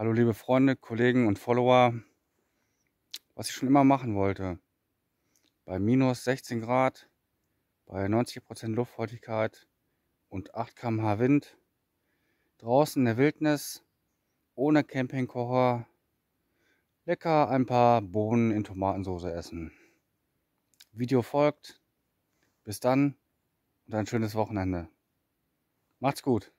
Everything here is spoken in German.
Hallo liebe Freunde, Kollegen und Follower. Was ich schon immer machen wollte. Bei minus 16 Grad, bei 90% Prozent Luftfeuchtigkeit und 8 km/h Wind. Draußen in der Wildnis, ohne Campingkocher. Lecker ein paar Bohnen in Tomatensauce essen. Video folgt. Bis dann und ein schönes Wochenende. Macht's gut.